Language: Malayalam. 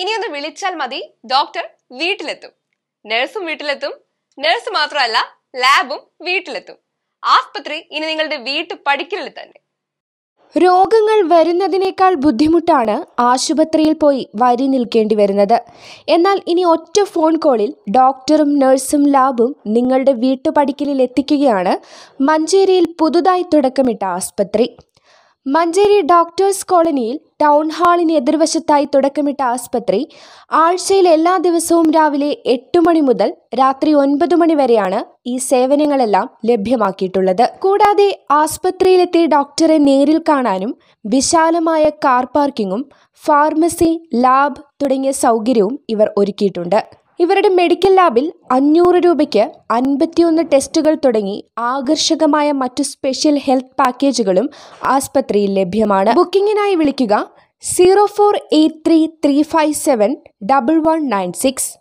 ഇനിയൊന്ന് വിളിച്ചാൽ മതി ഡോക്ടർ വീട്ടിലെത്തും നഴ്സും വീട്ടിലെത്തും നഴ്സ് മാത്രമല്ല ലാബും വീട്ടിലെത്തും ആസ്പത്രി ഇനി നിങ്ങളുടെ വീട്ടു പഠിക്കലിൽ തന്നെ രോഗങ്ങൾ വരുന്നതിനേക്കാൾ ബുദ്ധിമുട്ടാണ് ആശുപത്രിയിൽ പോയി വരി നിൽക്കേണ്ടി വരുന്നത് എന്നാൽ ഇനി ഒറ്റ ഫോൺ കോളിൽ ഡോക്ടറും നഴ്സും ലാബും നിങ്ങളുടെ വീട്ടുപടിക്കലിൽ എത്തിക്കുകയാണ് മഞ്ചേരിയിൽ പുതുതായി തുടക്കമിട്ട ആസ്പത്രി മഞ്ചേരി ഡോക്ടേഴ്സ് കോളനിയിൽ ടൗൺ ഹാളിന് എതിർവശത്തായി തുടക്കമിട്ട ആസ്പത്രി ആഴ്ചയിൽ എല്ലാ ദിവസവും രാവിലെ എട്ട് മണി മുതൽ രാത്രി ഒൻപത് മണി വരെയാണ് ഈ സേവനങ്ങളെല്ലാം ലഭ്യമാക്കിയിട്ടുള്ളത് കൂടാതെ ആസ്പത്രിയിലെത്തി ഡോക്ടറെ നേരിൽ കാണാനും വിശാലമായ കാർ പാർക്കിങ്ങും ഫാർമസി ലാബ് തുടങ്ങിയ സൗകര്യവും ഇവർ ഒരുക്കിയിട്ടുണ്ട് ഇവരുടെ മെഡിക്കൽ ലാബിൽ അഞ്ഞൂറ് രൂപയ്ക്ക് അൻപത്തിയൊന്ന് ടെസ്റ്റുകൾ തുടങ്ങി ആകർഷകമായ മറ്റു സ്പെഷ്യൽ ഹെൽത്ത് പാക്കേജുകളും ആസ്പത്രിയിൽ ലഭ്യമാണ് ബുക്കിംഗിനായി വിളിക്കുക zero four eight three three five seven double one nine six